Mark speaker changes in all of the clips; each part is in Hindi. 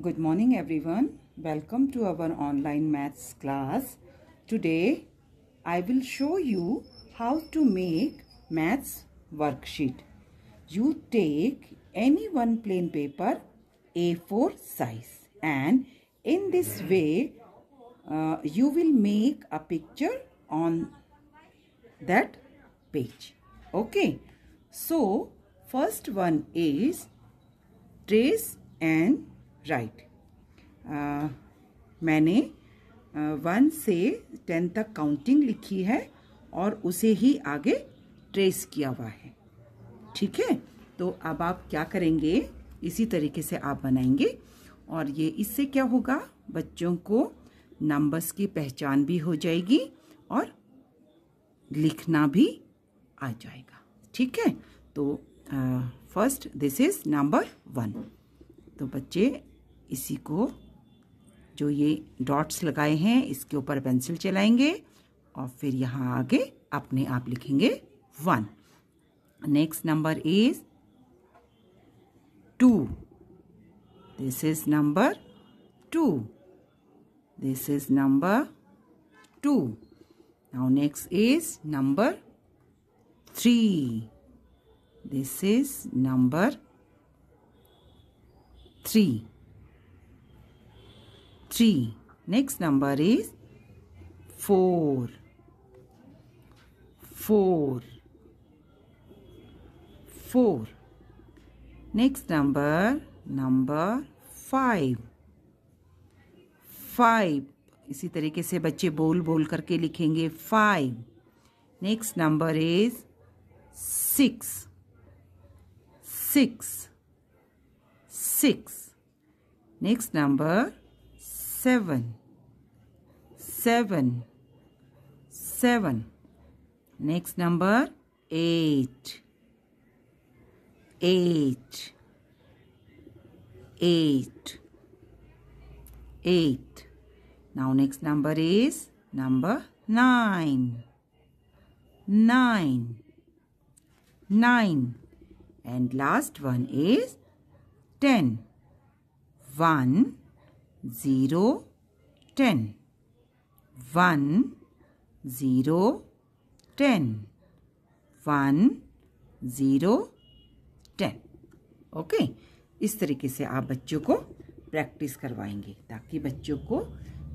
Speaker 1: Good morning everyone. Welcome to our online maths class. Today I will show you how to make maths worksheet. You take any one plain paper A4 size and in this way uh, you will make a picture on that page. Okay. So first one is trace and write uh, मैंने वन uh, से टेन तक काउंटिंग लिखी है और उसे ही आगे ट्रेस किया हुआ है ठीक है तो अब आप क्या करेंगे इसी तरीके से आप बनाएंगे और ये इससे क्या होगा बच्चों को नंबर्स की पहचान भी हो जाएगी और लिखना भी आ जाएगा ठीक है तो first this is number one तो बच्चे इसी को जो ये डॉट्स लगाए हैं इसके ऊपर पेंसिल चलाएंगे और फिर यहाँ आगे अपने आप लिखेंगे one next number is two this is number two this is number two now next is number three this is number three three next number is four four four next number number five five इसी तरीके से बच्चे बोल बोल करके लिखेंगे five next number is six six six next number seven, seven, seven. Next number, eight, eight, eight, eight. Now next number is number nine, nine, nine. And last one is ten. One, zero ten one zero ten one zero ten okay इस तरीके से आप बच्चों को प्रैक्टिस करवाएंगे ताकि बच्चों को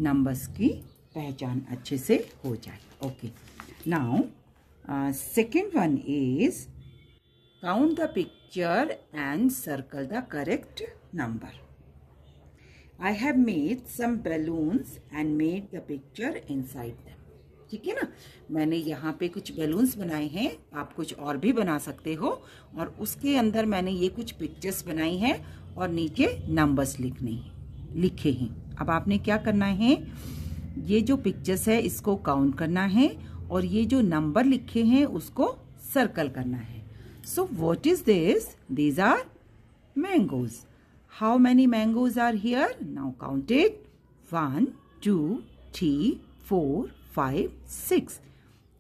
Speaker 1: नंबर्स की पहचान अच्छे से हो जाए okay now second one is count the picture and circle the correct number I have made some balloons and made the picture inside them. ठीक है ना मैंने यहाँ पे कुछ बैलून्स बनाए हैं आप कुछ और भी बना सकते हो और उसके अंदर मैंने ये कुछ पिक्चर्स बनाई हैं और नीचे नंबर्स लिखने हैं लिखे हैं अब आपने क्या करना है ये जो पिक्चर्स है इसको काउंट करना है और ये जो नंबर लिखे हैं उसको सर्कल करना है so what is this these are mangoes How many mangoes are here? Now count it. 1, 2, 3, 4, 5, 6.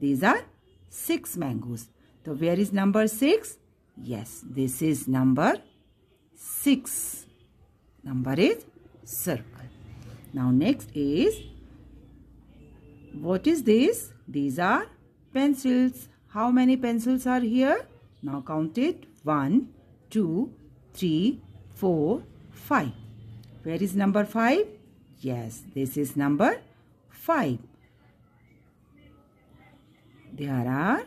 Speaker 1: These are 6 mangoes. So where is number 6? Yes, this is number 6. Number is circle. Now next is, what is this? These are pencils. How many pencils are here? Now count it. 1, 2, 3, four, five. Where is number five? Yes, this is number five. There are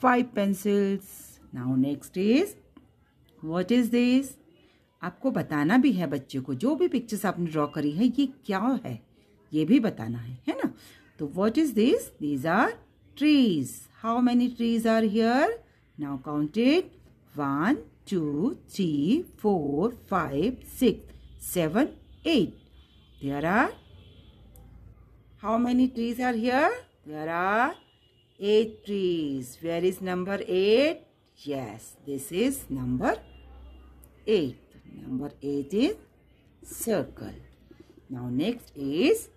Speaker 1: five pencils. Now next is what is this? आपको बताना भी है बच्चे को जो भी पिक्चर्स आपने ड्रॉ करी है ये क्या है ये भी बताना है है ना तो what is this these are trees how many trees are here now counted one 2, 3, 4, 5, 6, 7, 8. There are how many trees are here? There are 8 trees. Where is number 8? Yes, this is number 8. Number 8 is circle. Now next is,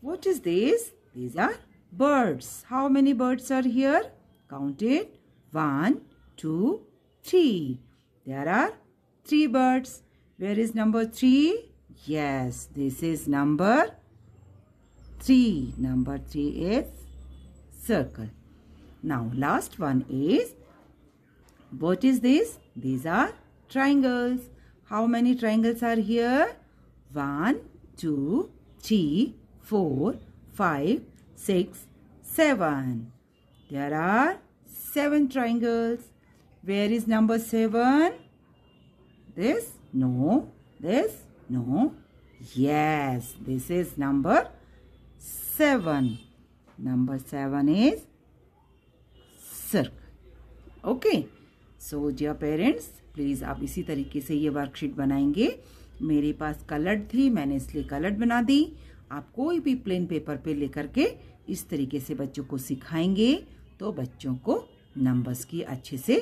Speaker 1: what is this? These are birds. How many birds are here? Count it. 1, 2, three. There are three birds. Where is number three? Yes, this is number three. Number three is circle. Now, last one is, what is this? These are triangles. How many triangles are here? One, two, three, four, five, six, seven. There are seven triangles. Where is number 7? This? No. This? No. Yes, this is number 7. Number 7 is circle. Okay. So dear parents please आप इसी तरीके से ये वर्कशीट बनाएंगे मेरे पास कलर्ड थी मैंने इसलिए कलर्ड बना दी आप कोई भी प्लेन पेपर पे लेकर के इस तरीके से बच्चों को सिखाएंगे तो बच्चों को नंबर्स की अच्छे से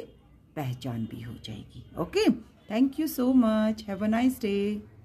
Speaker 1: पहचान भी हो जाएगी okay thank you so much have a nice day